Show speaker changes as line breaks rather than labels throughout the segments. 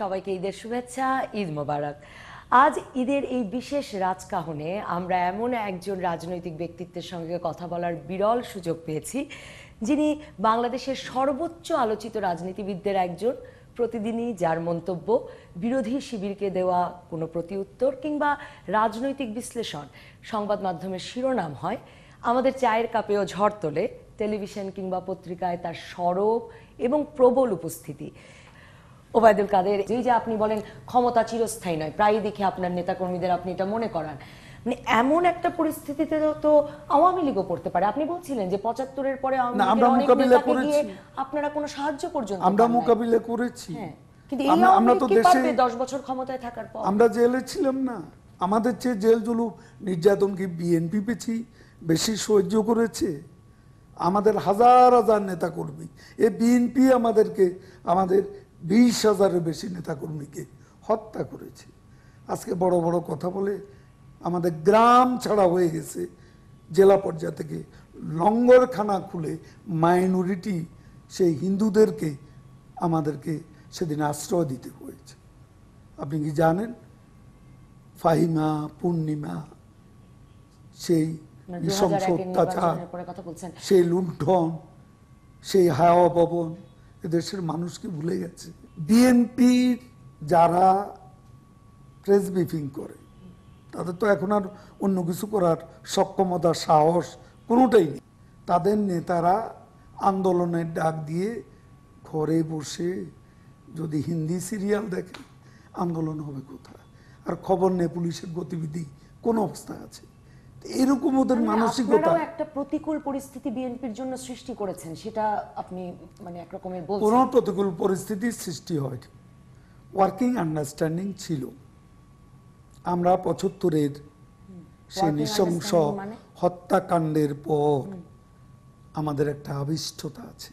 সবাইকে ঈদের শুভেচ্ছা ঈদ মোবারক আজ ঈদের এই বিশেষ রাজকাহনে আমরা এমন একজন রাজনৈতিক ব্যক্তিত্বের সঙ্গে কথা বলার বিরল সুযোগ পেয়েছি যিনি বাংলাদেশের সর্বোচ্চ আলোচিত রাজনীতিবিদদের একজন প্রতিদিনই যার মন্তব্য বিরোধী শিবিরকে দেওয়া কোনো প্রতিউত্তর কিংবা রাজনৈতিক বিশ্লেষণ সংবাদ মাধ্যমের শিরোনাম হয় আমাদের চায়ের কাপেও ঝড় তোলে টেলিভিশন কিংবা পত্রিকায় তার সরব এবং প্রবল উপস্থিতি ওবায়দুল কাদের যেই যে আপনি বলেন ক্ষমতা চিরস্থায়ী নয় প্রায় দেখে আপনার নেতাকর্মীদের আপনি এটা মনে করান মানে এমন একটা পরিস্থিতিতে তো আওয়ামী লীগও পড়তে পারে আপনি বলছিলেন যে পঁচাত্তরের পরে আমরা মোকাবিলা করেছি আপনারা কোনো সাহায্য পর্যন্ত আমরা মোকাবিলা
করেছি হ্যাঁ, কিন্তু আমরা তো দেশে
বছর ক্ষমতায় থাকার পর
আমরা জেলে ছিলাম না আমাদের চেয়ে জেল জুলুম নির্যাতন কি বিএনপি পেছি বেশি সহ্য করেছে আমাদের হাজার হাজার নেতা কর্মী এ বিএনপি আমাদেরকে আমাদের বিশ হাজারের বেশি নেতাকর্মীকে হত্যা করেছে আজকে বড় বড় কথা বলে আমাদের গ্রাম ছাড়া হয়ে গেছে জেলা পর্যায় থেকে লঙ্গরখানা খুলে মাইনরিটি সেই হিন্দুদেরকে আমাদেরকে সেদিন আশ্রয় দিতে হয়েছে আপনি কি জানেন ফাহিমা পূর্ণিমা সেই মানে নৃশংস অত্যাচার সেই লুণ্ঠন সেই হাওয়া ভবন দেশের মানুষকে ভুলে গেছে বিএনপির যারা প্রেস ব্রিফিং করে তাদের তো এখন আর অন্য কিছু করার সক্ষমতা সাহস কোনোটাই নেই তাদের নেতারা আন্দোলনের ডাক দিয়ে ঘরে বসে যদি হিন্দি সিরিয়াল দেখে আন্দোলন হবে কোথায় আর খবর নেই পুলিশের গতিবিধি কোন অবস্থা আছে এরকম ওদের মানে মানসিকতা
একটা প্রতিকূল পরিস্থিতি বিএনপির জন্য সৃষ্টি করেছেন সেটা আপনি মানে একরকমের বলছেন কোন
প্রতিকূল পরিস্থিতি সৃষ্টি হয় ওয়ার্কিং আন্ডারস্ট্যান্ডিং ছিল আমরা পঁচাত্তরের সে নৃশংস মানে? হত্যাকাণ্ডের পর আমাদের একটা আবিষ্টতা আছে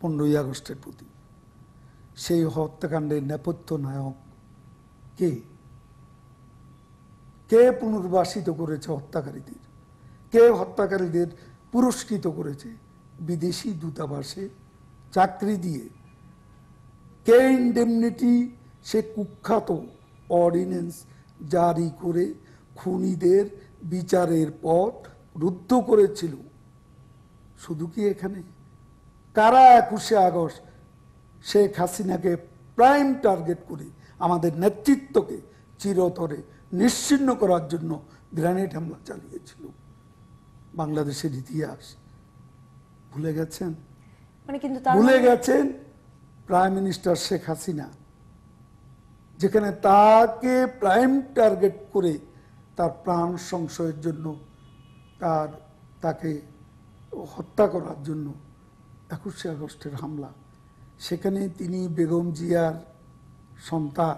পনেরোই আগস্টের প্রতি সেই হত্যাকাণ্ডের নেপথ্য নায়ক কে কে পুনর্বাসিত করেছে হত্যাকারীদের কে হত্যাকারীদের পুরস্কৃত করেছে বিদেশি দূতাবাসে চাকরি দিয়ে কে ইন্ডেমনিটি সে কুখ্যাত অর্ডিন্যান্স জারি করে খুনিদের বিচারের পথ রুদ্ধ করেছিল শুধু কি এখানে কারা একুশে আগস্ট শেখ হাসিনাকে প্রাইম টার্গেট করে আমাদের নেতৃত্বকে চিরতরে নিশ্চিন্ন করার জন্য গ্রানেড হামলা চালিয়েছিল বাংলাদেশের ইতিহাস ভুলে গেছেন
মানে ভুলে মানে- গেছেন
প্রাইম মিনিস্টার শেখ হাসিনা যেখানে তাকে প্রাইম টার্গেট করে তার প্রাণ সংশয়ের জন্য তার তাকে হত্যা করার জন্য একুশে আগস্টের হামলা সেখানে তিনি বেগম জিয়ার সন্তান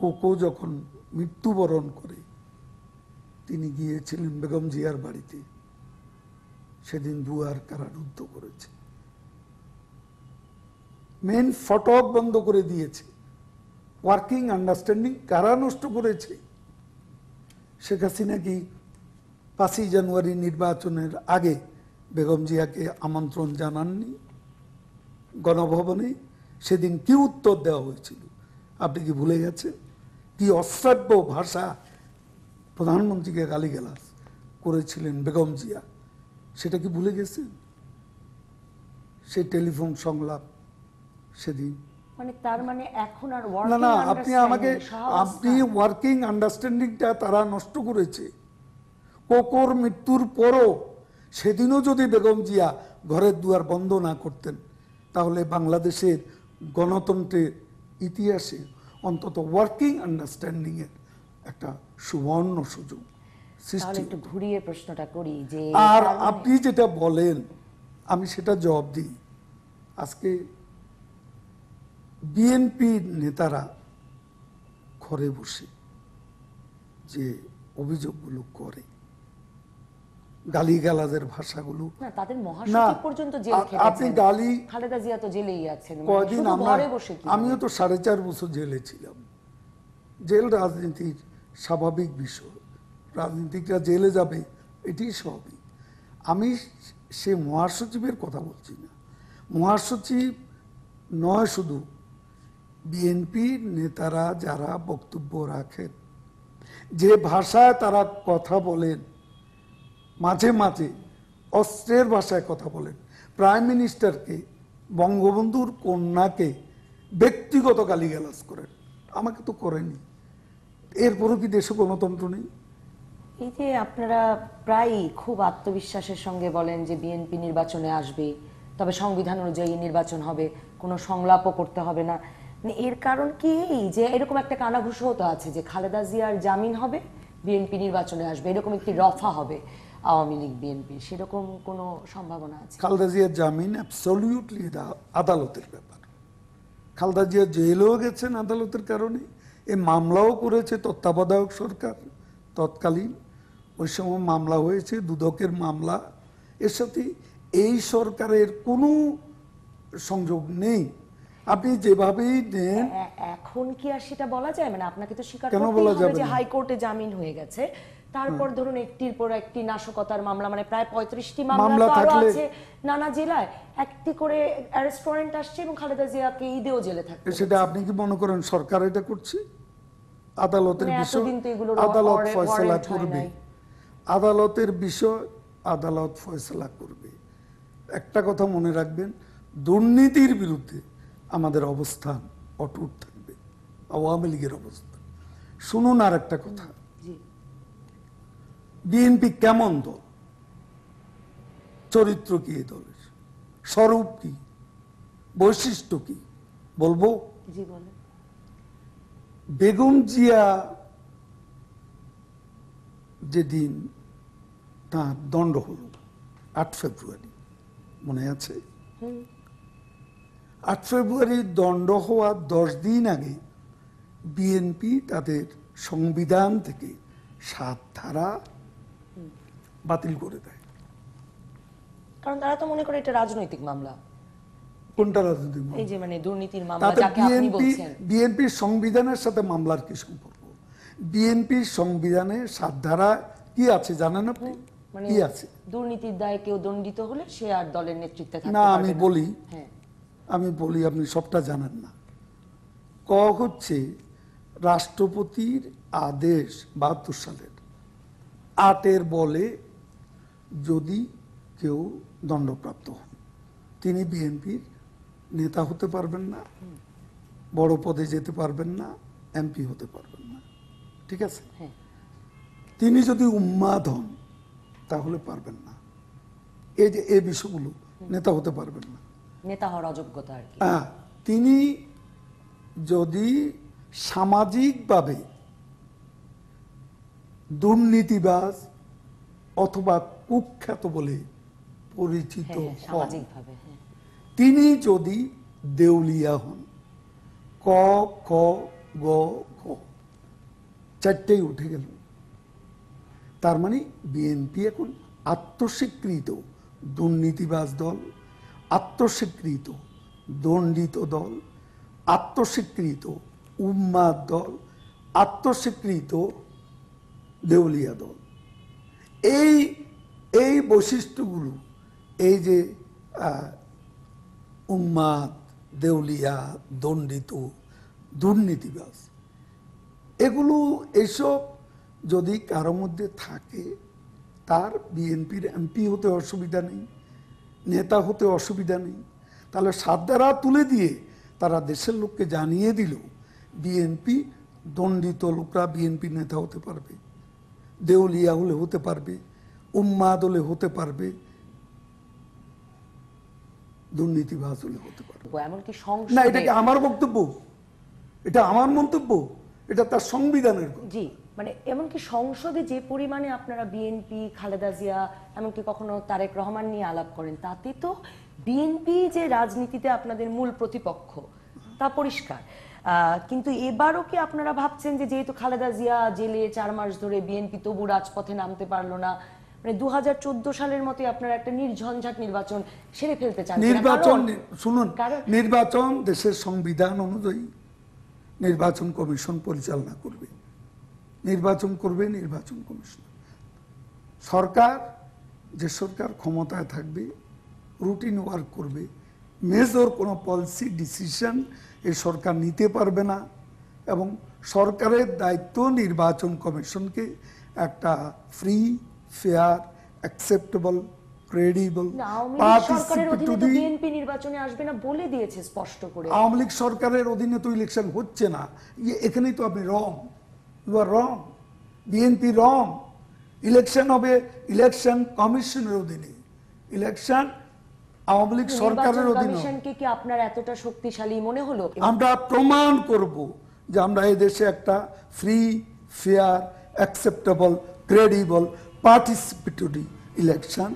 কোকো যখন মৃত্যুবরণ করে তিনি গিয়েছিলেন বেগম জিয়ার বাড়িতে সেদিন দুয়ার কারারুদ্ধ করেছে মেন ফটক বন্ধ করে দিয়েছে ওয়ার্কিং আন্ডারস্ট্যান্ডিং কারা নষ্ট করেছে শেখ হাসিনা কি পাঁচই জানুয়ারি নির্বাচনের আগে বেগম জিয়াকে আমন্ত্রণ জানাননি গণভবনে সেদিন কি উত্তর দেওয়া হয়েছিল আপনি কি ভুলে গেছেন কি অশ্রাব্য ভাষা প্রধানমন্ত্রীকে গালিগালাজ করেছিলেন বেগম জিয়া সেটা কি ভুলে গেছেন সে টেলিফোন সংলাপ সেদিন
মানে মানে না না আপনি আমাকে আপনি
ওয়ার্কিং আন্ডারস্ট্যান্ডিংটা তারা নষ্ট করেছে কোকোর মৃত্যুর পরও সেদিনও যদি বেগম জিয়া ঘরের দুয়ার বন্ধ না করতেন তাহলে বাংলাদেশের গণতন্ত্রের ইতিহাসে অন্তত ওয়ার্কিং আন্ডারস্ট্যান্ডিং এর একটা সুবর্ণ সুযোগ সৃষ্টি একটু ঘুরিয়ে প্রশ্নটা করি যে আর আপনি যেটা বলেন আমি সেটা জবাব দিই আজকে বিএনপি নেতারা ঘরে বসে যে অভিযোগগুলো করে গালিগালাজের ভাষাগুলো
আপনি গালি খালেদা জিয়া তো জেলেই আছেন মানে আমিও
তো সাড়ে চার বছর জেলে ছিলাম জেল রাজনীতির স্বাভাবিক বিষয় রাজনীতিকরা জেলে যাবে এটি স্বাভাবিক আমি সে মহাসচিবের কথা বলছি না মহাসচিব নয় শুধু বিএনপি নেতারা যারা বক্তব্য রাখেন যে ভাষায় তারা কথা বলেন মাঝে মাঝে অস্ত্রের ভাষায় কথা বলেন প্রাইম মিনিস্টারকে বঙ্গবন্ধুর কন্যাকে ব্যক্তিগত গালিগালাজ করেন আমাকে তো করেনি এরপরও কি দেশে গণতন্ত্র নেই
এই যে আপনারা প্রায়ই খুব আত্মবিশ্বাসের সঙ্গে বলেন যে বিএনপি নির্বাচনে আসবে তবে সংবিধান অনুযায়ী নির্বাচন হবে কোনো সংলাপও করতে হবে না মানে এর কারণ কি এই যে এরকম একটা কানাঘুষো তো আছে যে খালেদা জিয়ার জামিন হবে বিএনপি নির্বাচনে আসবে এরকম একটি রফা হবে আওয়ামী লীগ বিএনপি সেরকম কোনো সম্ভাবনা আছে
খালেদা জিয়ার জামিন অ্যাবসলিউটলি আদালতের ব্যাপার খালেদা জিয়া জেলেও গেছেন আদালতের কারণে এ মামলাও করেছে তত্ত্বাবধায়ক সরকার তৎকালীন ওই সময় মামলা হয়েছে দুদকের মামলা এর সাথে এই সরকারের কোনো সংযোগ নেই আপনি যেভাবেই নেন
এখন কি আর সেটা বলা যায় মানে আপনাকে তো স্বীকার করতে হবে যে হাইকোর্টে জামিন হয়ে গেছে তারপর ধরুন একটির পর একটি নাশকতার মামলা মানে প্রায় পঁয়ত্রিশটি মামলা তো আরো আছে নানা জেলায় একটি করে অ্যারেস্ট ওয়ারেন্ট আসছে এবং খালেদা জিয়াকে ঈদেও জেলে থাকে
সেটা আপনি কি মনে করেন সরকার এটা করছে আদালতের মানে বিষয় আদালত ফয়সলা করবে আদালতের বিষয় আদালত ফয়সলা করবে একটা কথা মনে রাখবেন দুর্নীতির বিরুদ্ধে আমাদের অবস্থান অটুট থাকবে আওয়ামী লীগের অবস্থান শুনুন আর একটা কথা বিএনপি কেমন দল চরিত্র কি এ দলের স্বরূপ কি বৈশিষ্ট্য কি বলবো বেগম জিয়া যেদিন তার দণ্ড হল আট ফেব্রুয়ারি মনে আছে আট ফেব্রুয়ারি দণ্ড হওয়ার দশ দিন আগে বিএনপি তাদের সংবিধান থেকে সাত ধারা বাতিল করে দেয়
কারণ তারা তো মনে করে এটা রাজনৈতিক মামলা
কোনটা রাজনৈতিক মামলা
এই যে মানে দুর্নীতির মামলা যাকে আপনি বলছেন
বিএনপি সংবিধানের সাথে মামলার কি সম্পর্ক বিএনপি সংবিধানে সাত ধারা কি আছে জানেন আপনি
মানে কি আছে দুর্নীতির দায়ে কেউ দণ্ডিত হলে সে আর দলের নেতৃত্বে থাকতে না আমি বলি হ্যাঁ।
আমি বলি আপনি সবটা জানেন না ক হচ্ছে রাষ্ট্রপতির আদেশ বাহাত্তর সালের আটের বলে যদি কেউ দণ্ডপ্রাপ্ত হন তিনি বিএনপির নেতা হতে পারবেন না বড় পদে যেতে পারবেন না এমপি হতে পারবেন না ঠিক আছে হ্যাঁ। তিনি যদি উম্মাদ হন তাহলে পারবেন না এই যে এই বিষয়গুলো নেতা হতে পারবেন না
নেতা হওয়ার অযোগ্যতা আর কি
হ্যাঁ, তিনি যদি সামাজিকভাবে দুর্নীতিবাজ অথবা কুখ্যাত বলে পরিচিত হ্যাঁ, হ্যাঁ, হন হ্যাঁ। তিনি যদি দেউলিয়া হন ক খ গ ঘ চারটেই উঠে গেল তার মানে বিএনপি এখন আত্মস্বীকৃত দুর্নীতিবাজ দল আত্মস্বীকৃত দণ্ডিত দল আত্মস্বীকৃত উম্মাদ দল আত্মস্বীকৃত দেউলিয়া দল এই এই বৈশিষ্ট্যগুলো এই যে উন্মাদ দেউলিয়া দণ্ডিত দুর্নীতিবাস এগুলো এসব যদি কারো মধ্যে থাকে তার বিএনপির এমপি হতে অসুবিধা নেই নেতা হতে অসুবিধা নেই তাহলে সাদারা তুলে দিয়ে তারা দেশের লোককে জানিয়ে দিল বিএনপি দণ্ডিত লোকরা বিএনপি নেতা হতে পারবে দেউলিয়া হলে হতে পারবে উম্মাদলে হতে পারবে দুর্নীতিবাজ হলে হতে পারবে না এটা কি আমার বক্তব্য এটা আমার মন্তব্য এটা তার সংবিধানের
জি মানে এমনকি সংসদে যে পরিমাণে আপনারা বিএনপি খালেদা জিয়া এমনকি কখনো তারেক রহমান নিয়ে আলাপ করেন তাতে তো বিএনপি যে রাজনীতিতে আপনাদের মূল প্রতিপক্ষ তা পরিষ্কার কিন্তু এবারও কি আপনারা ভাবছেন যে যেহেতু খালেদা জিয়া জেলে চার মাস ধরে বিএনপি তবু রাজপথে নামতে পারলো না মানে দু সালের মতো আপনারা একটা নির্ঝঞ্ঝাট নির্বাচন সেরে ফেলতে চান নির্বাচন
শুনুন নির্বাচন দেশের সংবিধান অনুযায়ী নির্বাচন কমিশন পরিচালনা করবে নির্বাচন করবে নির্বাচন কমিশন সরকার যে সরকার ক্ষমতায় থাকবে রুটিন ওয়ার্ক করবে মেজর কোনো পলিসি ডিসিশন এ সরকার নিতে পারবে না এবং সরকারের দায়িত্ব নির্বাচন কমিশনকে একটা free fair acceptable credible Awami League সরকারের অধীনে তো ইলেকশন হচ্ছে না এখানেই তো আপনি wrong you are wrong BNP wrong election হবে ইলেকশন কমিশনের অধীনে ইলেকশন আওয়ামী লীগ সরকারের অধীনে
কি আপনার এতটা শক্তিশালী মনে হলো আমরা প্রমাণ
করব যে আমরা এই দেশে একটা free fair acceptable credible participatory election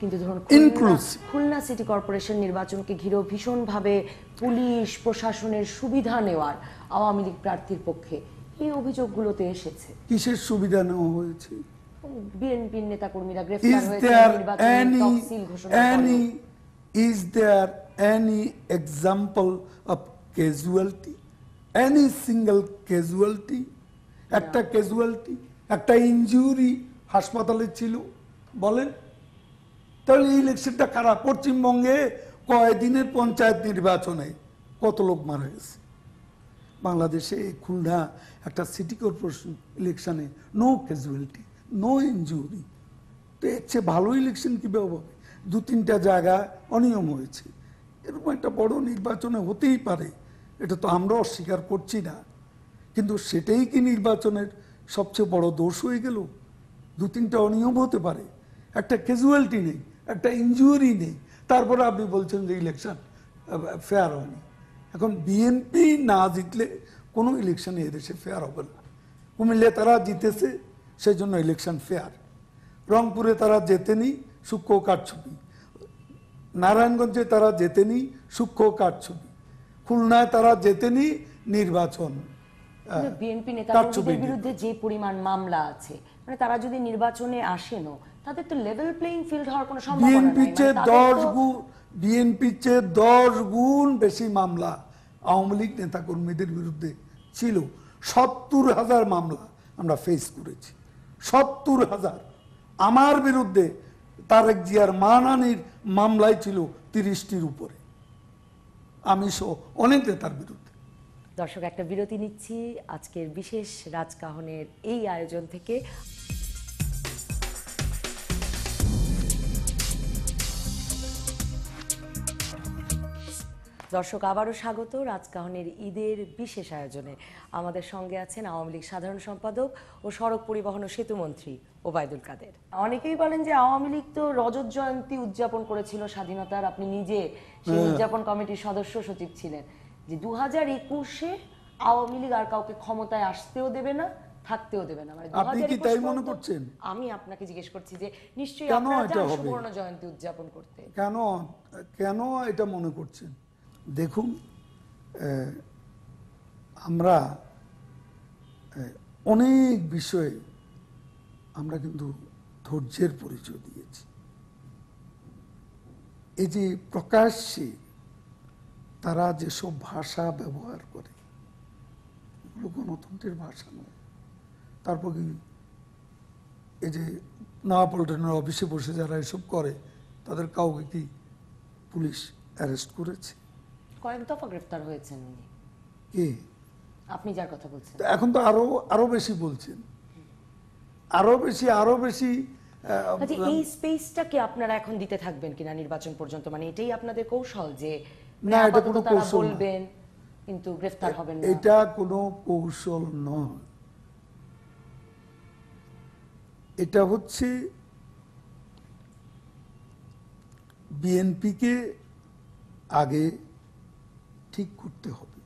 কিন্তু ধরুন ইনক্লুসিভ
খুলনা সিটি কর্পোরেশন নির্বাচনকে ভীষণভাবে পুলিশ প্রশাসনের সুবিধা নেওয়ার আওয়ামী লীগ প্রার্থীর পক্ষে এই অভিযোগগুলোতে এসেছে
কিসের সুবিধা নেওয়া হয়েছে
গ্রেফতার হয়েছে any
is there any example of casualty any single casualty একটা ক্যাজুয়ালিটি একটা ইনজুরি হাসপাতালে ছিল বলেন তাহলে এই ইলেকশনটা কারা পশ্চিমবঙ্গে কয়দিনের পঞ্চায়েত নির্বাচনে কত লোক মারা গেছে বাংলাদেশে খুলনা একটা সিটি কর্পোরেশন ইলেকশানে নো ক্যাজুয়ালিটি নো ইঞ্জুরি তো এর চেয়ে ভালো ইলেকশন কীভাবে হবে দু তিনটা জায়গা অনিয়ম হয়েছে এরকম একটা বড় নির্বাচনে হতেই পারে এটা তো আমরা অস্বীকার করছি না কিন্তু সেটাই কি নির্বাচনের সবচেয়ে বড় দোষ হয়ে গেল দু তিনটা অনিয়ম হতে পারে একটা ক্যাজুয়ালিটি নেই একটা ইঞ্জুরি নেই তারপরে আপনি বলছেন যে ইলেকশান ফেয়ার হয়নি এখন বিএনপি না জিতলে কোনো ইলেকশন এদেশে ফেয়ার হবে না কুমিল্লায় তারা জিতেছে সেই জন্য ইলেকশন ফেয়ার রংপুরে তারা জেতেনি সূক্ষ্ম কারছবি নারায়ণগঞ্জে তারা জেতেনি সূক্ষ্ম কারছবি খুলনায় তারা জেতেনি নির্বাচন
বিএনপি নেতাদের বিরুদ্ধে যে পরিমাণ মামলা আছে মানে তারা যদি নির্বাচনে আসেনও তাদের তো লেভেল প্লেইং ফিল্ড হওয়ার কোনো সম্ভাবনা নাই বিএনপি
গুণ বিএনপি গুণ বেশি মামলা আওয়ামী লীগ বিরুদ্ধে ছিল হাজার মামলা আমরা ফেস করেছি হাজার আমার বিরুদ্ধে তারেক জিয়ার মানানির মামলায় ছিল তিরিশটির উপরে আমি সহ অনেক নেতার বিরুদ্ধে
দর্শক একটা বিরতি নিচ্ছি আজকের বিশেষ রাজকাহনের এই আয়োজন থেকে দর্শক আবারও স্বাগত রাজকাহনের ঈদের বিশেষ আয়োজনে আমাদের সঙ্গে আছেন আওয়ামী লীগ সাধারণ সম্পাদক ও সড়ক পরিবহন ও সেতুমন্ত্রী ওবায়দুল কাদের অনেকেই বলেন যে আওয়ামী লীগ তো রজত জয়ন্তী উদযাপন করেছিল স্বাধীনতার আপনি নিজে সেই হ্যাঁ। উদযাপন কমিটির সদস্য সচিব ছিলেন যে দু হাজার একুশে আওয়ামী লীগ আর কাউকে ক্ষমতায় আসতেও দেবে না থাকতেও দেবে না মানে আপনি কি তাই মনে করছেন আমি আপনাকে জিজ্ঞেস করছি যে নিশ্চয়ই আপনারা সুবর্ণ জয়ন্তী উদযাপন করতে
কেন কেন এটা মনে করছেন দেখুন আমরা অনেক বিষয়ে আমরা কিন্তু ধৈর্যের পরিচয় দিয়েছি এই যে প্রকাশ্যে তারা যেসব ভাষা ব্যবহার করে এগুলো গণতন্ত্রের ভাষা নয় তারপর কি এই যে নয়াপল্টনের অফিসে বসে যারা এসব করে তাদের কাউকে কি পুলিশ অ্যারেস্ট করেছে
কয়েক দফা গ্রেফতার হয়েছেন উনি কে আপনি যার কথা বলছেন
এখন তো আরো আরো বেশি বলছেন আরো বেশি আরো বেশি আচ্ছা, এই
স্পেসটা আপনারা এখন দিতে থাকবেন কিনা নির্বাচন পর্যন্ত মানে এটাই আপনাদের কৌশল যে
না এটা কোনো কৌশল বলবেন
কিন্তু গ্রেফতার হবেন না এটা
কোনো কৌশল নয় এটা হচ্ছে বিএনপিকে আগে ঠিক করতে হবে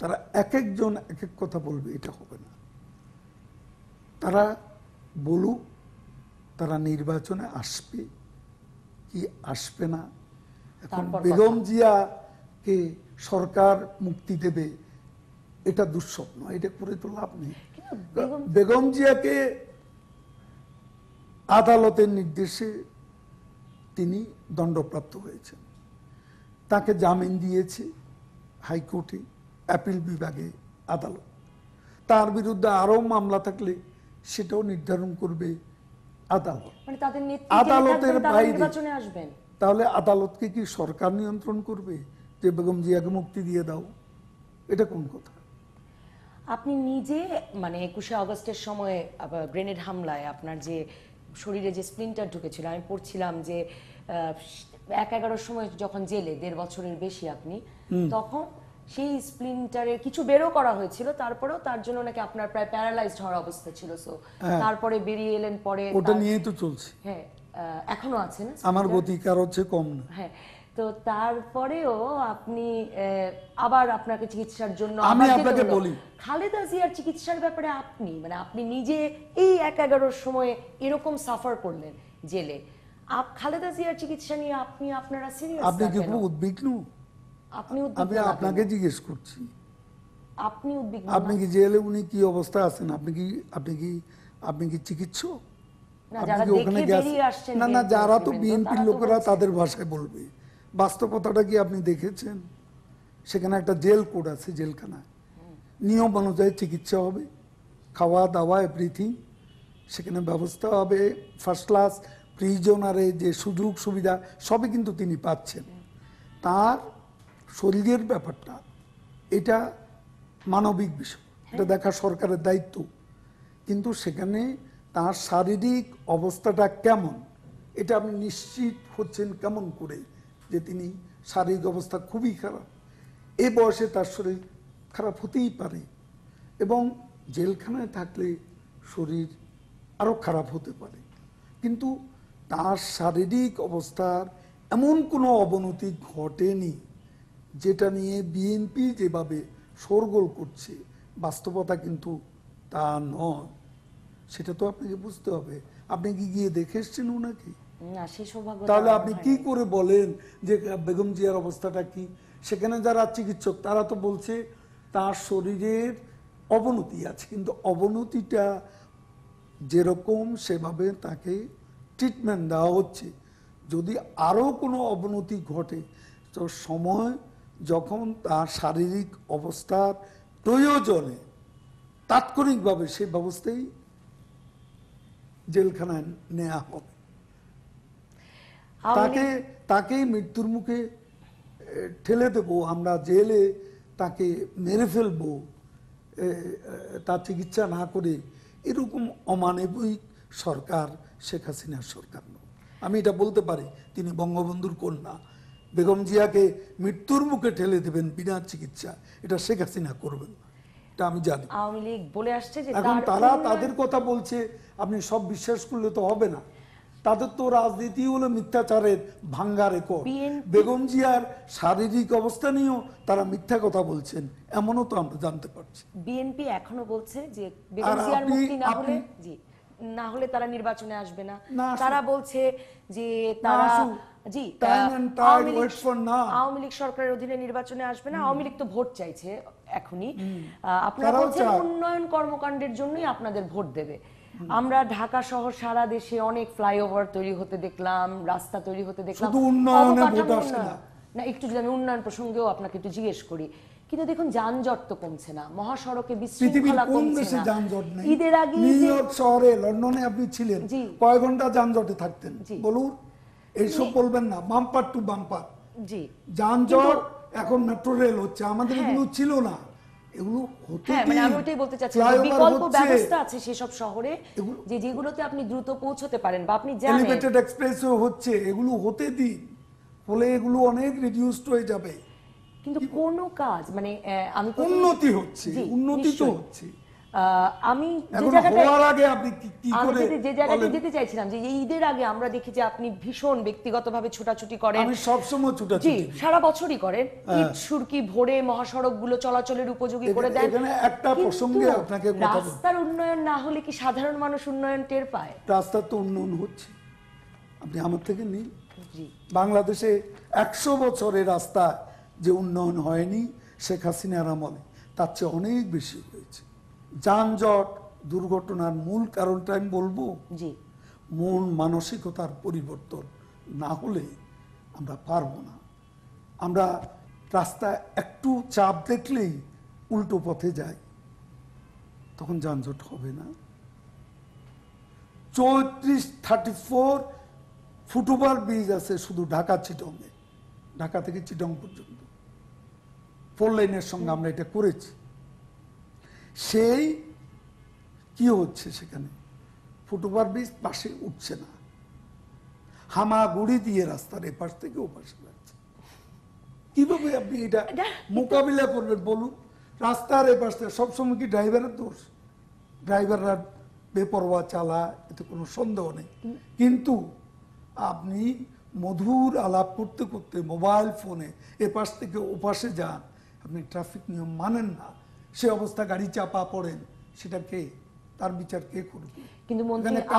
তারা এক একজন এক এক কথা বলবে এটা হবে না তারা বলুক তারা নির্বাচনে আসবে কি আসবে না এখন বেগম জিয়াকে সরকার মুক্তি দেবে এটা দুঃস্বপ্ন এটা করে তো লাভ নেই বেগম জিয়াকে আদালতের নির্দেশে তিনি দণ্ডপ্রাপ্ত হয়েছেন তাকে জামিন দিয়েছে হাইকোর্টে অ্যাপিল বিভাগে আদালত তার বিরুদ্ধে আরও মামলা থাকলে সেটাও নির্ধারণ করবে আদালত
মানে আদালতের বাইরে
তাহলে আদালতকে কি সরকার নিয়ন্ত্রণ করবে যে বেগম জিয়াকে মুক্তি দিয়ে দাও এটা কোন কথা
আপনি নিজে মানে একুশে আগস্টের সময় গ্রেনেড হামলায় আপনার যে শরীরে যে স্প্লিন্টার ঢুকেছিল আমি পড়ছিলাম যে এক এগারোর সময় যখন জেলে দেড় বছরের বেশি আপনি তখন সেই স্প্লিন্টারের কিছু বেরো করা হয়েছিল তারপরেও তার জন্য নাকি আপনার প্রায় প্যারালাইজড হওয়ার অবস্থা ছিল সো হ্যাঁ। তারপরে বেরিয়ে এলেন পরে ওটা নিয়েই তো চলছে হ্যাঁ এখনো আছে আমার গতি
কার হচ্ছে কম না
হ্যাঁ তো তারপরেও আপনি আবার আপনাকে চিকিৎসার জন্য আমি আপনাকে বলি খালেদা জিয়ার চিকিৎসার ব্যাপারে আপনি মানে আপনি নিজে এই এক এগারোর সময়ে এরকম সাফার করলেন জেলে আপ খালেদা জিয়ার চিকিৎসা নিয়ে আপনি আপনারা সিরিয়াস আপনি কি খুব উদ্বিগ্ন আপনি আমি আপনাকে
জিজ্ঞেস করছি
আপনি উদ্বিগ্ন আপনি কি
জেলে উনি কি আছেন আপনি কি আপনি কি আপনি কি চিকিৎসক না না যারা তো বিএনপির লোকেরা তাদের ভাষায় বলবে বাস্তবতাটা কি আপনি দেখেছেন সেখানে একটা জেল কোড আছে জেলখানা নিয়ম অনুযায়ী চিকিৎসা হবে খাওয়া দাওয়া এভরিথিং সেখানে ব্যবস্থা হবে ফার্স্ট ক্লাস প্রিজনারে যে সুযোগ সুবিধা সবই কিন্তু তিনি পাচ্ছেন তার শরীরের ব্যাপারটা এটা মানবিক বিষয় এটা দেখা সরকারের দায়িত্ব কিন্তু সেখানে তার শারীরিক অবস্থাটা কেমন এটা আপনি নিশ্চিত হচ্ছেন কেমন করে যে তিনি শারীরিক অবস্থা খুবই খারাপ এ বয়সে তার শরীর খারাপ হতেই পারে এবং জেলখানায় থাকলে শরীর আরও খারাপ হতে পারে কিন্তু তার শারীরিক অবস্থার এমন কোনো অবনতি ঘটেনি যেটা নিয়ে বিএনপি যেভাবে শোরগোল করছে বাস্তবতা কিন্তু তা নয় সেটা তো আপনাকে বুঝতে হবে আপনি কি গিয়ে দেখে এসছেন ওনাকে
তাহলে আপনি কি
করে বলেন যে বেগম জিয়ার অবস্থাটা কি সেখানে যারা চিকিৎসক তারা তো বলছে তার শরীরের অবনতি আছে কিন্তু অবনতিটা যেরকম সেভাবে তাকে ট্রিটমেন্ট দেওয়া হচ্ছে যদি আরও কোনো অবনতি ঘটে তো সময় যখন তার শারীরিক অবস্থার প্রয়োজনে তাৎক্ষণিকভাবে সেই ব্যবস্থাই জেলখানায় নেওয়া হবে তাকে তাকে মৃত্যুর মুখে ঠেলে দেব আমরা জেলে তাকে মেরে ফেলব তার চিকিৎসা না করে এরকম অমানবিক সরকার শেখ হাসিনার সরকার নয় আমি এটা বলতে পারি তিনি বঙ্গবন্ধুর কন্যা বেগম জিয়াকে মৃত্যুর মুখে ঠেলে দেবেন বিনা চিকিৎসা এটা শেখ হাসিনা করবেন
রাজনীতি রেকর্ড
বেগম জিয়ার শারীরিক অবস্থা নিয়েও তারা মিথ্যা কথা বলছেন এমনও তো আমরা জানতে পারছি
বিএনপি এখনো বলছে যে না হলে তারা নির্বাচনে আসবে না তারা বলছে যে তারা জি আওয়ামী লীগ সরকারের অধীনে নির্বাচনে আসবে না আওয়ামী লীগ তো ভোট চাইছে এখনই আপনারা বলছেন উন্নয়ন কর্মকাণ্ডের জন্যই আপনাদের ভোট দেবে আমরা ঢাকা শহর সারা দেশে অনেক ফ্লাইওভার তৈরি হতে দেখলাম রাস্তা তৈরি হতে দেখলাম না একটু যদি আমি উন্নয়ন প্রসঙ্গেও আপনাকে একটু জিজ্ঞেস করি কিন্তু দেখুন যানজট তো কমছে না মহাসড়কে বিশৃঙ্খলা কমছে না ঈদের আগে নিউ ইয়র্ক
শহরে লন্ডনে আপনি ছিলেন কয় ঘন্টা যানজটে থাকতেন বলুন এইসব বলবেন না বাম্পার টু বাম্পার জি যানজট এখন মেট্রো রেল হচ্ছে আমাদের হ্যাঁ। এগুলো ছিল না এগুলো হতে হ্যাঁ, মানে আমি বলতে চাচ্ছি বিকল্প ব্যবস্থা
আছে সেসব শহরে যে যেগুলোতে আপনি দ্রুত পৌঁছতে পারেন বা আপনি জানেন এলিভেটেড
এক্সপ্রেসও হচ্ছে এগুলো হতে দিন ফলে এগুলো অনেক রিডিউসড হয়ে যাবে কিন্তু কোন কাজ মানে
আমি উন্নতি হচ্ছে উন্নতি তো হচ্ছে আমি যে আপনি
কি করে যে জায়গাটা যেতে
চাইছিলাম যে ঈদের আগে আমরা দেখি যে আপনি ভীষণ ব্যক্তিগতভাবে ছোটাছুটি করেন আমি ছোটাছুটি সারা বছরই করেন ঈদ হ্যাঁ। সুরকি ভোরে মহাসড়ক গুলো চলাচলের উপযোগী
করে দেন এখানে একটা প্রসঙ্গে আপনাকে রাস্তার
উন্নয়ন না হলে কি সাধারণ মানুষ উন্নয়ন টের পায়
রাস্তার তো উন্নয়ন হচ্ছে আপনি আমার থেকে নিন বাংলাদেশে একশো বছরের রাস্তা যে উন্নয়ন হয়নি শেখ হাসিনার আমলে তার চেয়ে অনেক বেশি হয়েছে যানজট দুর্ঘটনার মূল কারণটা আমি বলবো মন মানসিকতার পরিবর্তন না হলে আমরা পারবো না আমরা রাস্তায় একটু চাপ দেখলেই উল্টো পথে যাই তখন যানজট হবে না চৌত্রিশ থার্টি ফোর ফুটওভার ব্রিজ আছে শুধু ঢাকা চিটংয়ে ঢাকা থেকে চিটং পর্যন্ত ফোর লাইনের সঙ্গে আমরা এটা করেছি সেই কি হচ্ছে সেখানে ফুটওভার ব্রিজ পাশে উঠছে না হামাগুড়ি দিয়ে রাস্তার এপাশ থেকে ওপাশে যাচ্ছে কিভাবে আপনি এটা মোকাবিলা করবেন বলুন রাস্তার এপাশ থেকে সবসময় কি ড্রাইভারের দোষ ড্রাইভাররা বেপরোয়া চালা এতে কোনো সন্দেহ নেই কিন্তু আপনি মধুর আলাপ করতে করতে মোবাইল ফোনে এপাশ থেকে ওপাশে যান আপনি ট্রাফিক নিয়ম মানেন না সে অবস্থা গাড়ি চাপা পড়েন সেটা কে তার বিচার কে করবে কিন্তু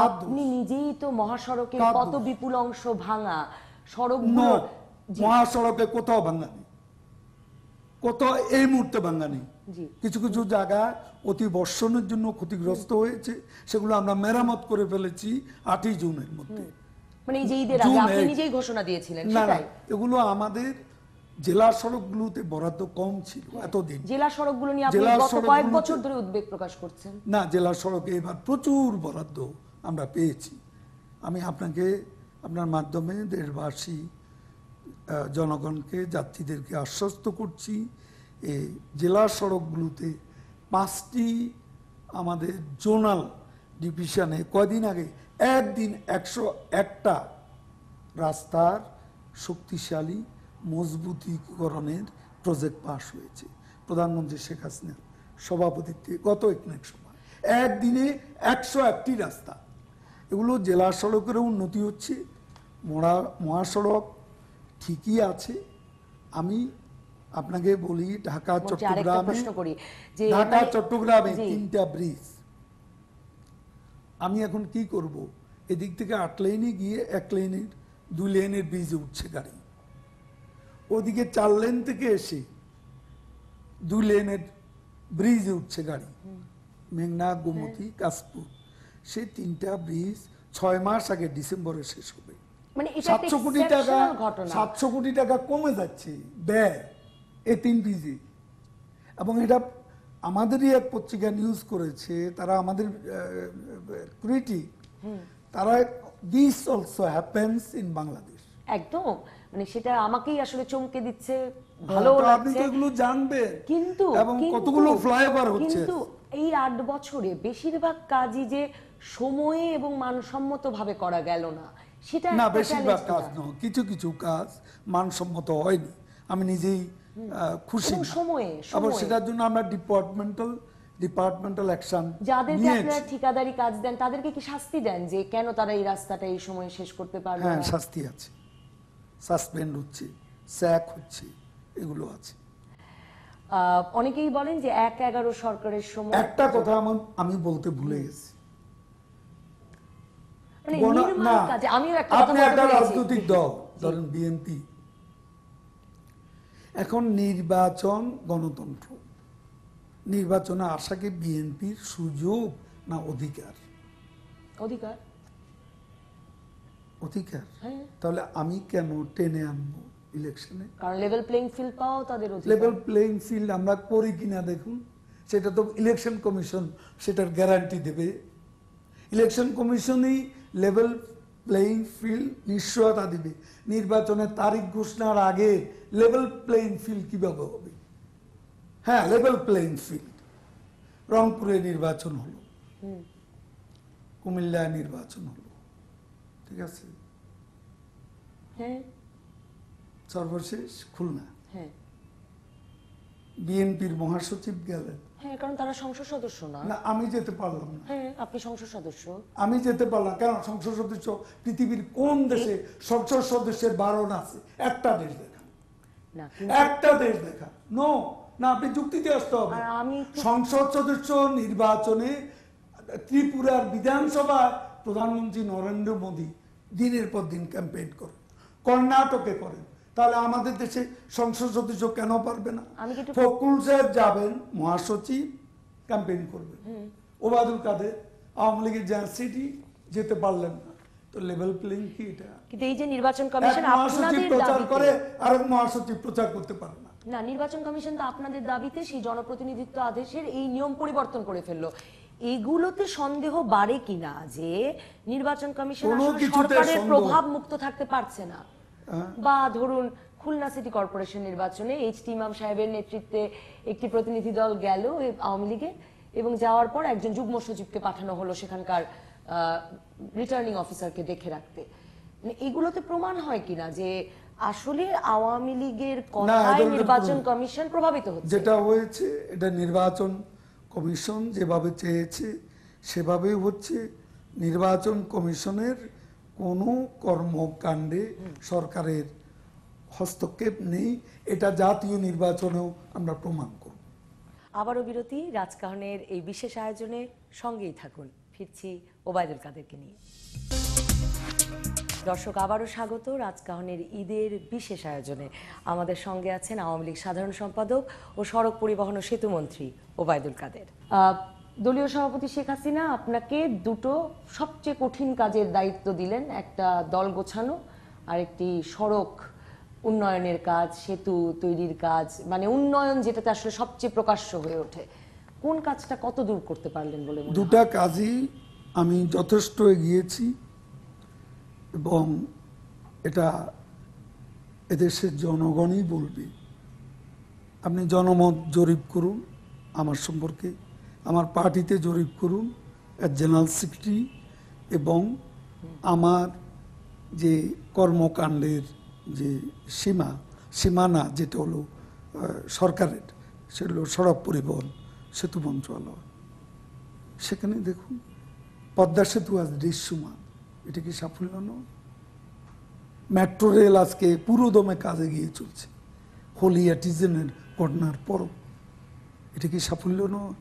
আপনি
নিজেই তো মহাসড়কে কত বিপুল অংশ ভাঙা
সড়ক মহাসড়কে কোথাও ভাঙা নেই কোথাও এই মুহূর্তে ভাঙা নেই কিছু কিছু জায়গা অতি বর্ষণের জন্য ক্ষতিগ্রস্ত হয়েছে সেগুলো আমরা মেরামত করে ফেলেছি আটই জুনের মধ্যে
মানে এই যে ঈদের আগে আপনি নিজেই ঘোষণা দিয়েছিলেন সেটাই
এগুলো আমাদের জেলা সড়কগুলোতে বরাদ্দ কম ছিল এতদিন
জেলা সড়কগুলো নিয়ে কয়েক বছর ধরে উদ্বেগ প্রকাশ করছেন
না জেলা সড়কে এবার প্রচুর বরাদ্দ আমরা পেয়েছি আমি আপনাকে আপনার মাধ্যমে দেশবাসী জনগণকে যাত্রীদেরকে আশ্বস্ত করছি এই জেলা সড়কগুলোতে পাঁচটি আমাদের জোনাল ডিভিশনে কয়দিন আগে একদিন একশো একটা রাস্তার শক্তিশালী মজবুতিকরণের প্রজেক্ট পাশ হয়েছে প্রধানমন্ত্রী শেখ হাসিনার সভাপতিত্বে গত এক সময় একদিনে একশো একটি রাস্তা এগুলো জেলা সড়কেরও উন্নতি হচ্ছে মরা মহাসড়ক ঠিকই আছে আমি আপনাকে বলি ঢাকা চট্টগ্রাম
ঢাকা চট্টগ্রামে তিনটা
ব্রিজ আমি এখন কি করব এদিক থেকে আট লাইনে গিয়ে এক লাইনের দুই লাইনের ব্রিজে উঠছে গাড়ি ওদিকে চার লেন থেকে এসে দুই লেনের ব্রিজে উঠছে গাড়ি মেঘনা গোমতি হ্যাঁ। কাশপুর সে তিনটা ব্রিজ ছয় মাস আগে ডিসেম্বরে শেষ হবে মানে তিন এবং এটা আমাদেরই এক পত্রিকা করেছে তারা আমাদের তারা অলসো ইন বাংলাদেশ একদম
মানে সেটা আমাকেই আসলে চমকে দিচ্ছে হ্যাঁ, ভালো আপনি তো এগুলো
জানবেন কিন্তু এবং কতগুলো ফ্লাইওভার হচ্ছে কিন্তু
এই আট বছরে বেশিরভাগ কাজই যে সময়ে এবং মানসম্মত ভাবে করা গেল না সেটা না বেশিরভাগ কাজ
নয় কিছু কিছু কাজ মানসম্মত হয়নি আমি নিজেই খুশি সময়ে আবার সেটার জন্য আমরা ডিপার্টমেন্টাল ডিপার্টমেন্টাল অ্যাকশন যাদেরকে আপনারা
ঠিকাদারি কাজ দেন তাদেরকে কি শাস্তি দেন যে কেন তারা এই রাস্তাটা এই সময়ে শেষ করতে পারবে হ্যাঁ
শাস্তি আছে সাসপেন্ড হচ্ছে স্যাক হচ্ছে এগুলো আছে
অনেকেই বলেন যে এক এগারো সরকারের সময় একটা
কথা আমার আমি বলতে ভুলে গেছি মানে
আপনি একটা রাজনৈতিক
দল ধরেন বিএনপি এখন নির্বাচন গণতন্ত্র নির্বাচনে আসাকে বিএনপির সুযোগ না অধিকার অধিকার অধিকার হ্যাঁ। তাহলে আমি কেন টেনে আনবো ইলেকশনে
কারণ লেভেল প্লেইং ফিল্ড তাদের লেভেল
প্লেইং ফিল্ড আমরা করি কিনা দেখুন সেটা তো ইলেকশন কমিশন সেটার গ্যারান্টি দেবে ইলেকশন কমিশনই লেভেল প্লেইং ফিল্ড নিশ্চয়তা দিবে নির্বাচনের তারিখ ঘোষণার আগে লেভেল প্লেইং ফিল্ড কিভাবে হবে হ্যাঁ লেভেল প্লেইং ফিল্ড রংপুরে নির্বাচন হলো কুমিল্লায় নির্বাচন হলো ঠিক আছে হ্যাঁ। সর্বশেষ খুলনা হ্যাঁ। বিএনপির মহাসচিব গেলেন
হ্যাঁ, সংসদ সদস্য একটা
দেশ নো না আপনি আসতে হবে সংসদ সদস্য নির্বাচনে ত্রিপুরার বিধানসভা প্রধানমন্ত্রী নরেন্দ্র মোদী দিনের পর দিন ক্যাম্পেইন করেন কর্ণাটকে করেন তাহলে আমাদের দেশে সংসদ সদস্য কেন পারবে না ফখরুল সাহেব যাবেন মহাসচিব ক্যাম্পেইন করবেন ওবায়দুল কাদের আওয়ামী লীগের সিটি যেতে পারলেন না তো লেভেল প্লেইং কি এটা
কিন্তু এই যে নির্বাচন কমিশন আপনাদের প্রচার করে
আর মহাসচিব প্রচার করতে পারে না
না নির্বাচন কমিশন তো আপনাদের দাবিতে সেই জনপ্রতিনিধিত্ব আদেশের এই নিয়ম পরিবর্তন করে ফেললো এগুলোতে সন্দেহ বাড়ে কিনা যে নির্বাচন কমিশন সরকারের প্রভাব মুক্ত থাকতে পারছে না বা ধরুন খুলনা সিটি কর্পোরেশন নির্বাচনে এইচ টি ইমাম সাহেবের নেতৃত্বে একটি প্রতিনিধি দল গেল আওয়ামী লীগের এবং যাওয়ার পর একজন যুগ্ম সচিবকে পাঠানো হলো সেখানকার রিটার্নিং অফিসারকে দেখে রাখতে মানে এগুলোতে প্রমাণ হয় কিনা যে আসলে আওয়ামী লীগের কথায় নির্বাচন কমিশন প্রভাবিত হচ্ছে যেটা
হয়েছে এটা নির্বাচন কমিশন যেভাবে চেয়েছে সেভাবেই হচ্ছে নির্বাচন কমিশনের কোনো কর্মকাণ্ডে সরকারের হস্তক্ষেপ নেই এটা জাতীয় নির্বাচনেও আমরা প্রমাণ করব
আবারও বিরতি রাজকাহনের এই বিশেষ আয়োজনে সঙ্গেই থাকুন ফিরছি ওবায়দুল কাদেরকে নিয়ে দর্শক আবারও স্বাগত রাজকাহনের ঈদের বিশেষ আয়োজনে আমাদের সঙ্গে আছেন আওয়ামী লীগ সাধারণ সম্পাদক ও সড়ক পরিবহন ও সেতুমন্ত্রী ওবায়দুল কাদের দলীয় সভাপতি শেখ হাসিনা আপনাকে দুটো সবচেয়ে কঠিন কাজের দায়িত্ব দিলেন একটা দল গোছানো আর একটি সড়ক উন্নয়নের কাজ সেতু তৈরির কাজ মানে উন্নয়ন যেটাতে আসলে সবচেয়ে প্রকাশ্য হয়ে ওঠে কোন কাজটা কত দূর করতে পারলেন বলে
দুটা কাজই আমি যথেষ্ট এগিয়েছি এবং এটা এদেশের জনগণই বলবে আপনি জনমত জরিপ করুন আমার সম্পর্কে আমার পার্টিতে জরিপ করুন জেনারেল সেক্রেটারি এবং আমার যে কর্মকাণ্ডের যে সীমা সীমানা যেটা হলো সরকারের সেগুলো সড়ক পরিবহন সেতু মন্ত্রণালয় সেখানে দেখুন পদ্মা সেতু আজ দৃশ্যমান এটা কি সাফল্য নয় মেট্রো রেল আজকে পুরোদমে কাজে গিয়ে চলছে হোলি অ্যাটিজেনের ঘটনার পরও এটা কি সাফল্য নয়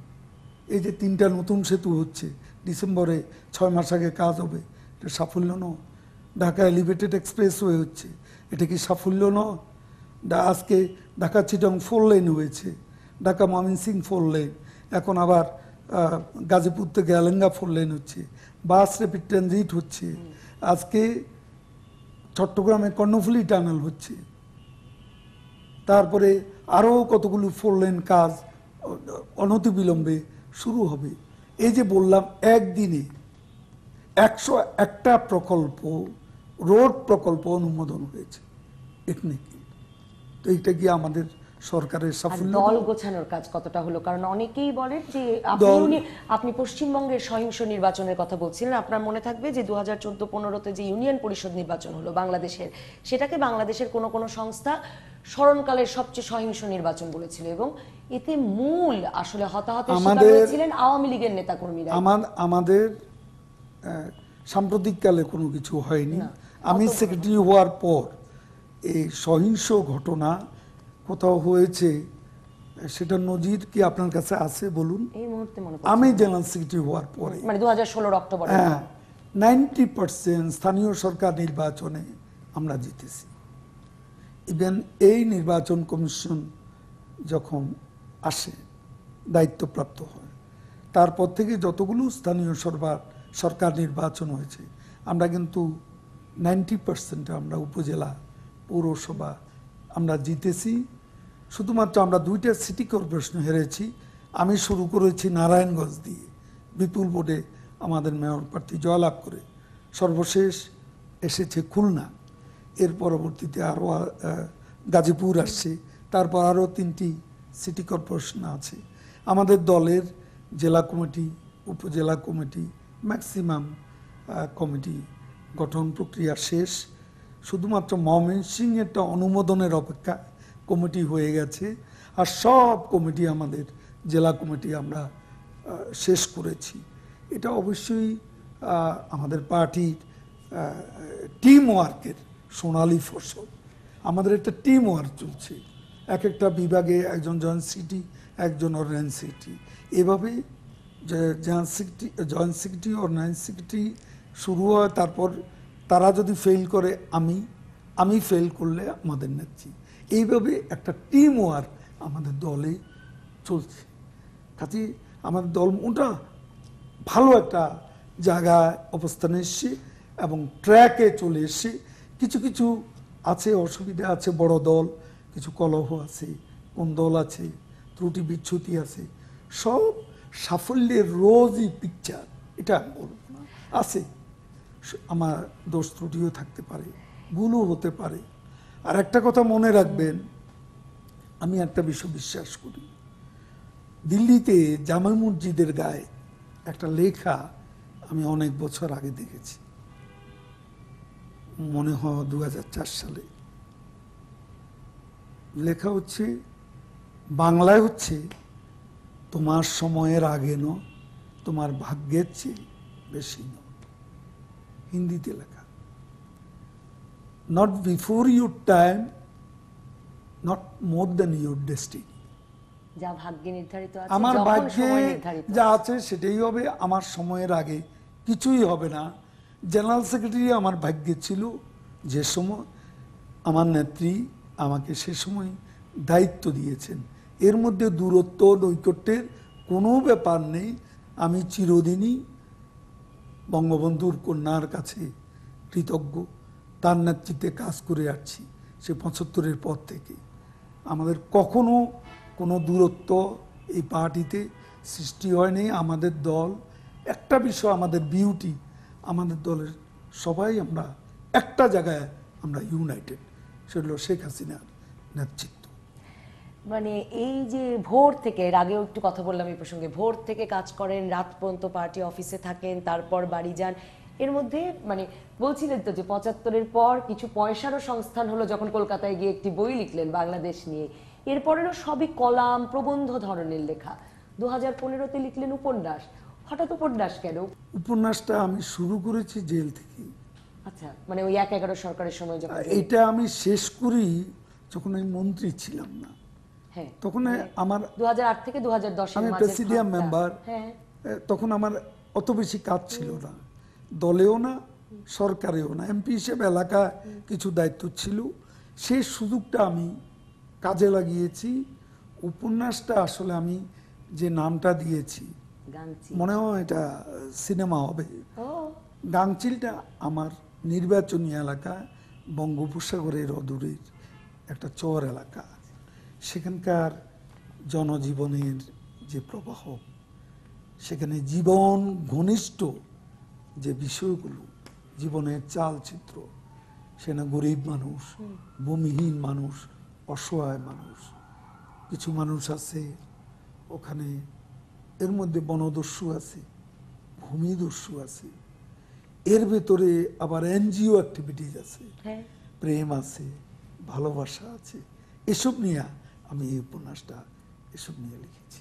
এই যে তিনটা নতুন সেতু হচ্ছে ডিসেম্বরে ছয় মাস আগে কাজ হবে এটা সাফল্য নয় ঢাকা এলিভেটেড এক্সপ্রেস ওয়ে হচ্ছে এটা কি সাফল্য নয় আজকে ঢাকা চিটং ফোর লেন হয়েছে ঢাকা ময়মনসিং ফোর লেন এখন আবার গাজীপুর থেকে আলেঙ্গা ফোর লেন হচ্ছে বাস রেপিড ট্রানজিট হচ্ছে আজকে চট্টগ্রামে কর্ণফুলি টানেল হচ্ছে তারপরে আরও কতগুলো ফোর লেন কাজ অনতিবিলম্বে শুরু হবে এই যে বললাম একদিনে একশো একটা প্রকল্প রোড প্রকল্প অনুমোদন হয়েছে এখানে তো এটা কি আমাদের সরকারের সাফল্য দল
গোছানোর কাজ কতটা হলো কারণ অনেকেই বলেন যে আপনি আপনি পশ্চিমবঙ্গের সহিংস নির্বাচনের কথা বলছিলেন আপনার মনে থাকবে যে দু হাজার চোদ্দ পনেরোতে যে ইউনিয়ন পরিষদ নির্বাচন হলো বাংলাদেশের সেটাকে বাংলাদেশের কোনো কোনো সংস্থা স্মরণকালের সবচেয়ে সহিংস নির্বাচন বলেছিল এবং এতে মূল আসলে হতাহতের ছিলেন আওয়ামী লীগের নেতাকর্মীরা
আমাদের সাম্প্রতিককালে কোনো কিছু হয়নি আমি সেক্রেটারি হওয়ার পর এই সহিংস ঘটনা কোথাও হয়েছে সেটা নজির কি আপনার কাছে আছে বলুন আমি জেনারেল সেক্রেটারি হওয়ার পরে
মানে 2016 হ্যাঁ,
স্থানীয় সরকার নির্বাচনে আমরা জিতেছি ইভেন এই নির্বাচন কমিশন যখন আসে দায়িত্বপ্রাপ্ত হয় তারপর থেকে যতগুলো স্থানীয় সরকার সরকার নির্বাচন হয়েছে আমরা কিন্তু নাইনটি পার্সেন্টে আমরা উপজেলা পৌরসভা আমরা জিতেছি শুধুমাত্র আমরা দুইটা সিটি কর্পোরেশন হেরেছি আমি শুরু করেছি নারায়ণগঞ্জ দিয়ে বিপুল ভোটে আমাদের মেয়র প্রার্থী জয়লাভ করে সর্বশেষ এসেছে খুলনা এর পরবর্তীতে আরও গাজীপুর আসছে তারপর আরও তিনটি সিটি কর্পোরেশন আছে আমাদের দলের জেলা কমিটি উপজেলা কমিটি ম্যাক্সিমাম কমিটি গঠন প্রক্রিয়া শেষ শুধুমাত্র একটা অনুমোদনের অপেক্ষা কমিটি হয়ে গেছে আর সব কমিটি আমাদের জেলা কমিটি আমরা শেষ করেছি এটা অবশ্যই আমাদের পার্টির টিম ওয়ার্কের সোনালি ফসল আমাদের একটা টিম ওয়ার্ক চলছে এক একটা বিভাগে একজন জয়েন্ট সিটি একজন অর্ডিনেন্স সিটি এভাবে জয়েন্ট সিটি জয়েন্ট সিটি অর্ডিনেন্স সিটি শুরু হয় তারপর তারা যদি ফেল করে আমি আমি ফেল করলে আমাদের নেত্রী এইভাবে একটা টিম ওয়ার্ক আমাদের দলে চলছে কাজে আমাদের দল মোটা ভালো একটা জায়গায় অবস্থানে এসছি এবং ট্র্যাকে চলে এসছি কিছু কিছু আছে অসুবিধা আছে বড় দল কিছু কলহ আছে কোন দল আছে ত্রুটি বিচ্ছুতি আছে সব সাফল্যের রোজই পিকচার এটা বলব না আছে আমার দোষ ত্রুটিও থাকতে পারে ভুলও হতে পারে আর একটা কথা মনে রাখবেন আমি একটা বিষয় বিশ্বাস করি দিল্লিতে জামা মসজিদের গায়ে একটা লেখা আমি অনেক বছর আগে দেখেছি মনে হয় দু সালে লেখা হচ্ছে বাংলায় হচ্ছে তোমার সময়ের আগে ন তোমার ভাগ্যের চেয়ে বেশি ন হিন্দিতে লেখা not before your time not more than your destiny
আমার ভাগ্যে
যা আছে সেটাই হবে আমার সময়ের আগে কিছুই হবে না জেনারেল সেক্রেটারি আমার ভাগ্যে ছিল যে সময় আমার নেত্রী আমাকে সে সময় দায়িত্ব দিয়েছেন এর মধ্যে দূরত্ব নৈকট্যের কোনো ব্যাপার নেই আমি চিরদিনই বঙ্গবন্ধুর কন্যার কাছে কৃতজ্ঞ তার নেতৃত্বে কাজ করে আসছি সে পঁচাত্তরের পর থেকে আমাদের কখনো কোনো দূরত্ব এই পার্টিতে সৃষ্টি হয়নি আমাদের দল একটা বিষয় আমাদের বিউটি আমাদের দলের সবাই আমরা একটা জায়গায় আমরা ইউনাইটেড সেগুলো শেখ হাসিনার নেতৃত্ব
মানে এই যে ভোর থেকে এর আগেও একটু কথা বললাম এই প্রসঙ্গে ভোর থেকে কাজ করেন রাত পর্যন্ত পার্টি অফিসে থাকেন তারপর বাড়ি যান এর মধ্যে মানে বলছিলেন তো যে পঁচাত্তরের পর কিছু পয়সারও সংস্থান হলো যখন কলকাতায় গিয়ে একটি বই লিখলেন বাংলাদেশ নিয়ে এরপরেরও সবই কলাম প্রবন্ধ ধরনের লেখা দু হাজার পনেরোতে লিখলেন উপন্যাস হঠাৎ উপন্যাস কেন
উপন্যাসটা আমি শুরু করেছি জেল থেকে
আচ্ছা মানে ওই এক এগারো সরকারের সময় যখন এটা
আমি শেষ করি যখন আমি মন্ত্রী ছিলাম না হ্যাঁ। তখন মানে আমার
দু থেকে দু আমি প্রেসিডিয়াম মেম্বার হ্যাঁ।
তখন আমার অত বেশি কাজ ছিল না দলেও না সরকারেও না এমপি হিসেবে এলাকা কিছু দায়িত্ব ছিল সেই সুযোগটা আমি কাজে লাগিয়েছি উপন্যাসটা আসলে আমি যে নামটা দিয়েছি মনে হয় এটা সিনেমা হবে গাংচিলটা আমার নির্বাচনী এলাকা বঙ্গোপসাগরের অদূরের একটা চর এলাকা সেখানকার জনজীবনের যে প্রবাহ সেখানে জীবন ঘনিষ্ঠ যে বিষয়গুলো জীবনের চালচিত্র সেখানে গরিব মানুষ ভূমিহীন মানুষ অসহায় মানুষ কিছু মানুষ আছে ওখানে এর মধ্যে বনদস্যু আছে ভূমিদস্যু আছে এর ভেতরে আবার এনজিও অ্যাক্টিভিটিস আছে হ্যাঁ। প্রেম আছে ভালোবাসা আছে এসব নিয়ে আমি এই উপন্যাসটা এসব নিয়ে লিখেছি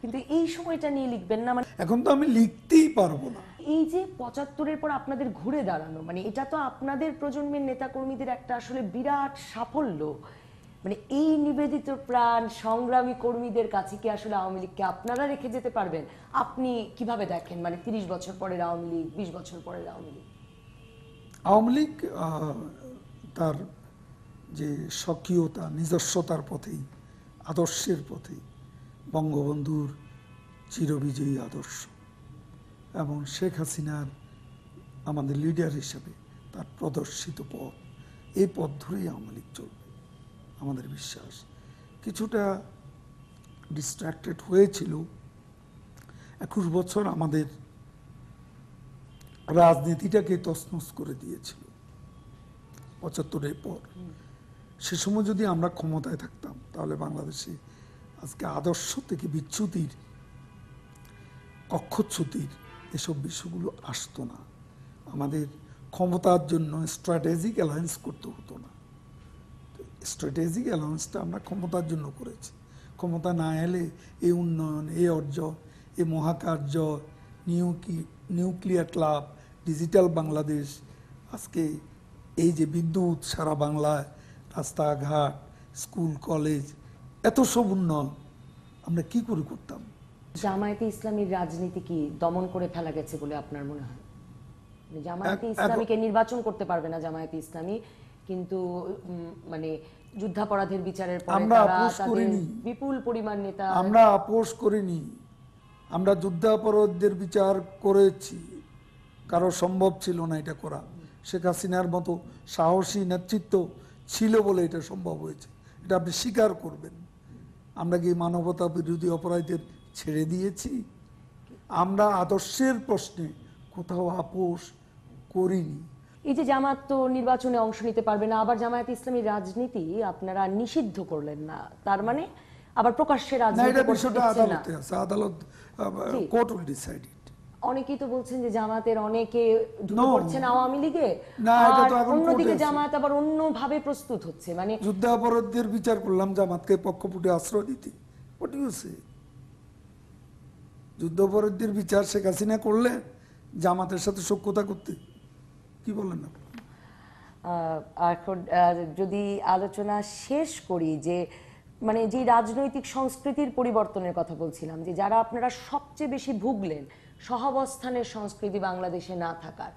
কিন্তু এই সময়টা নিয়ে লিখবেন না মানে
এখন তো আমি লিখতেই পারবো না
এই যে পঁচাত্তরের পর আপনাদের ঘুরে দাঁড়ানো মানে এটা তো আপনাদের প্রজন্মের নেতাকর্মীদের একটা আসলে বিরাট সাফল্য মানে এই নিবেদিত প্রাণ সংগ্রামী কর্মীদের কাছে কি আসলে আওয়ামী লীগকে আপনারা রেখে যেতে পারবেন আপনি কিভাবে দেখেন মানে তিরিশ বছর পরের আওয়ামী লীগ বিশ বছর পরের আওয়ামী লীগ
আওয়ামী লীগ তার যে স্বকীয়তা নিজস্বতার পথেই আদর্শের পথে বঙ্গবন্ধুর চিরবিজয়ী আদর্শ এবং শেখ হাসিনার আমাদের লিডার হিসাবে তার প্রদর্শিত পথ এই পথ ধরেই আওয়ামী লীগ চলবে আমাদের বিশ্বাস কিছুটা ডিস্ট্র্যাক্টেড হয়েছিল একুশ বছর আমাদের রাজনীতিটাকে তসনস করে দিয়েছিল পঁচাত্তরের পর সে সময় যদি আমরা ক্ষমতায় থাকতাম তাহলে বাংলাদেশে আজকে আদর্শ থেকে বিচ্যুতির কক্ষচ্যুতির এসব বিষয়গুলো আসতো না আমাদের ক্ষমতার জন্য স্ট্র্যাটেজিক অ্যালায়েন্স করতে হতো না স্ট্র্যাটেজিক অ্যালায়েন্সটা আমরা ক্ষমতার জন্য করেছি ক্ষমতা না এলে এই উন্নয়ন এ অর্জ এ মহাকার্য কি নিউক্লিয়ার ক্লাব ডিজিটাল বাংলাদেশ আজকে এই যে বিদ্যুৎ সারা বাংলায় রাস্তাঘাট স্কুল কলেজ এত সব উন্নয়ন আমরা কি করে করতাম
জামায়াতে ইসলামীর রাজনীতি কি দমন করে ফেলা গেছে বলে আপনার মনে হয় মানে জামায়াতে ইসলামীকে নির্বাচন করতে পারবে না জামায়াতে ইসলামী কিন্তু মানে যুদ্ধাপরাধের বিচারের পরে আমরা আপোষ করিনি বিপুল পরিমাণ নেতা আমরা
আপোষ করিনি আমরা যুদ্ধাপরাধের বিচার করেছি কারো সম্ভব ছিল না এটা করা শেখ হাসিনার মতো সাহসী নেতৃত্ব ছিল বলে এটা সম্ভব হয়েছে এটা আপনি স্বীকার করবেন আমরা কি মানবতা বিরোধী অপরাধীদের ছেড়ে দিয়েছি আমরা আদর্শের প্রশ্নে কোথাও আপোষ করিনি
এই যে জামাত তো নির্বাচনে অংশ নিতে পারবে না আবার জামায়াত ইসলামী রাজনীতি আপনারা নিষিদ্ধ করলেন না তার মানে আবার প্রকাশ্যে রাজনীতি
আদালত কোর্ট উইল ডিসাইড
অনেকেই তো বলছেন যে জামাতের অনেকে ঢুকে পড়ছেন আওয়ামী লীগে অন্যদিকে জামাত আবার অন্যভাবে প্রস্তুত হচ্ছে
মানে বিচার করলাম জামাতকে পক্ষপুটে আশ্রয় দিতে বিচার শেখ হাসিনা করলে জামাতের সাথে সক্ষতা করতে কি বলেন না
এখন যদি আলোচনা শেষ করি যে মানে যে রাজনৈতিক সংস্কৃতির পরিবর্তনের কথা বলছিলাম যে যারা আপনারা সবচেয়ে বেশি ভুগলেন সহাবস্থানের সংস্কৃতি বাংলাদেশে না থাকার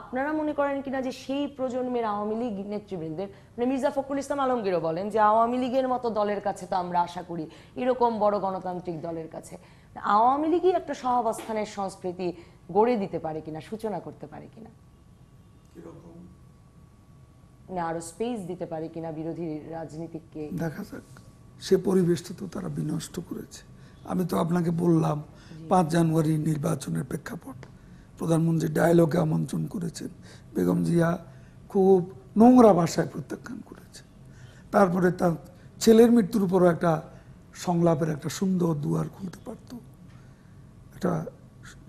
আপনারা মনে করেন কিনা যে সেই প্রজন্মের আওয়ামী লীগ নেতৃবৃন্দের মানে মির্জা ফখরুল ইসলাম আলমগীরও বলেন যে আওয়ামী লীগের মতো দলের কাছে তো আমরা আশা করি এরকম বড় গণতান্ত্রিক দলের কাছে আওয়ামী লীগই একটা সহাবস্থানের সংস্কৃতি গড়ে দিতে পারে কিনা সূচনা করতে পারে কিনা না আরো স্পেস দিতে পারে কিনা বিরোধী রাজনীতিকে দেখা যাক
সে পরিবেশটা তো তারা বিনষ্ট করেছে আমি তো আপনাকে বললাম পাঁচ জানুয়ারি নির্বাচনের প্রেক্ষাপট প্রধানমন্ত্রী ডায়ালগে আমন্ত্রণ করেছেন বেগম জিয়া খুব নোংরা ভাষায় প্রত্যাখ্যান করেছে তারপরে তার ছেলের মৃত্যুর উপরও একটা সংলাপের একটা সুন্দর দুয়ার খুলতে পারত একটা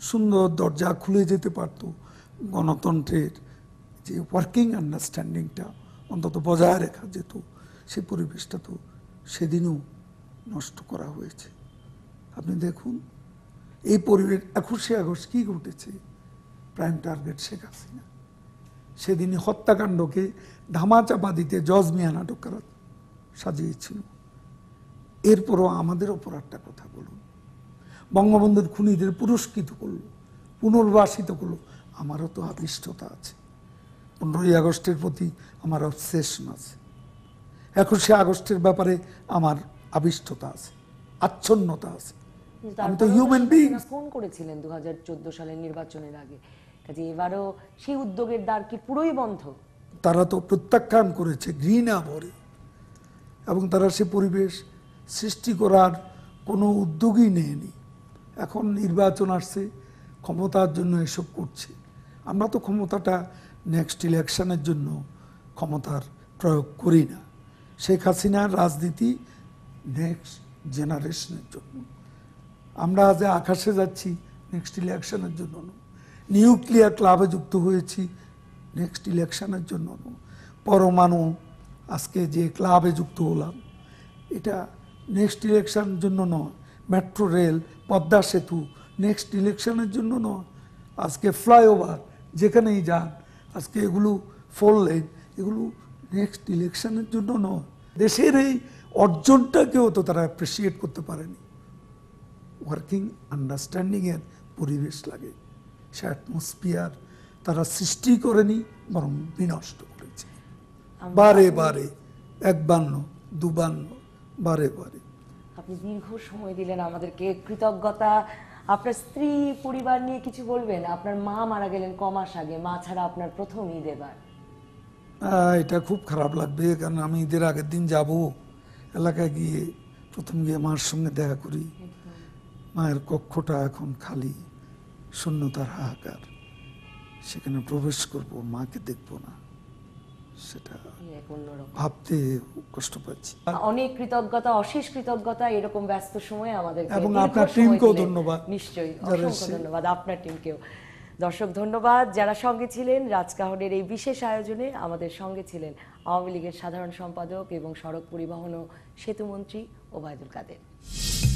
সুন্দর দরজা খুলে যেতে পারত গণতন্ত্রের যে ওয়ার্কিং আন্ডারস্ট্যান্ডিংটা অন্তত বজায় রাখা যেত সেই পরিবেশটা তো সেদিনও নষ্ট করা হয়েছে আপনি দেখুন এই পরিবেশ একুশে আগস্ট কী ঘটেছে প্রাইম টার্গেট শেখ হাসিনা সেদিনই হত্যাকাণ্ডকে ধামাচাপা দিতে জজ মিয়া নাটক করা সাজিয়েছিল এরপরও আমাদের অপরাধটা কথা বলুন বঙ্গবন্ধুর খুনিদের পুরস্কৃত করল পুনর্বাসিত করল আমারও তো আদিষ্টতা আছে পনেরোই আগস্টের প্রতি আমার অবসেশন আছে একুশে আগস্টের ব্যাপারে আমার আবিষ্টতা আছে আচ্ছন্নতা আছে
আমি তো হিউম্যান বিং ফোন করেছিলেন 2014 সালের নির্বাচনের আগে কাজে এবারও সেই উদ্যোগের দ্বার কি পুরোই বন্ধ
তারা তো প্রত্যাখ্যান করেছে ঘৃণা ভরে এবং তারা সে পরিবেশ সৃষ্টি করার কোনো উদ্যোগই নেয়নি এখন নির্বাচন আসছে ক্ষমতার জন্য এসব করছে আমরা তো ক্ষমতাটা নেক্সট ইলেকশনের জন্য ক্ষমতার প্রয়োগ করি না শেখ হাসিনার রাজনীতি নেক্সট জেনারেশনের জন্য আমরা আজ আকাশে যাচ্ছি নেক্সট ইলেকশনের জন্য নিউক্লিয়ার ক্লাবে যুক্ত হয়েছি নেক্সট ইলেকশনের জন্য পরমাণু আজকে যে ক্লাবে যুক্ত হলাম এটা নেক্সট ইলেকশনের জন্য নয় মেট্রো রেল পদ্মা সেতু নেক্সট ইলেকশনের জন্য নয় আজকে ফ্লাইওভার যেখানেই যান আজকে এগুলো ফোর লেন এগুলো নেক্সট ইলেকশনের জন্য নয় দেশের এই অর্জনটাকেও তো তারা অ্যাপ্রিসিয়েট করতে পারেনি ওয়ার্কিং আন্ডারস্ট্যান্ডিংয়ের পরিবেশ লাগে সে অ্যাটমসফিয়ার তারা সৃষ্টি করেনি বরং বিনষ্ট করেছে বারে বারে একবান্ন দুবান্ন বারে বারে
আপনি দীর্ঘ সময় দিলেন আমাদেরকে কৃতজ্ঞতা আপনার স্ত্রী পরিবার নিয়ে কিছু বলবেন আপনার মা মারা গেলেন কমাস আগে মা ছাড়া আপনার প্রথম ঈদ এবার
এটা খুব খারাপ লাগবে কারণ আমি ঈদের আগের দিন যাব এলাকায় গিয়ে প্রথম গিয়ে মার সঙ্গে দেখা করি মায়ের কক্ষটা এখন খালি শূন্যতার হাহাকার সেখানে প্রবেশ করব মাকে দেখব না সেটা ভাবতে কষ্ট পাচ্ছি
অনেক কৃতজ্ঞতা অশেষ কৃতজ্ঞতা এরকম ব্যস্ত সময়ে আমাদের এবং আপনার টিমকেও ধন্যবাদ নিশ্চয়ই ধন্যবাদ আপনার টিমকেও দর্শক ধন্যবাদ যারা সঙ্গে ছিলেন রাজকাহনের এই বিশেষ আয়োজনে আমাদের সঙ্গে ছিলেন আওয়ামী লীগের সাধারণ সম্পাদক এবং সড়ক পরিবহন ও সেতুমন্ত্রী ওবায়দুল কাদের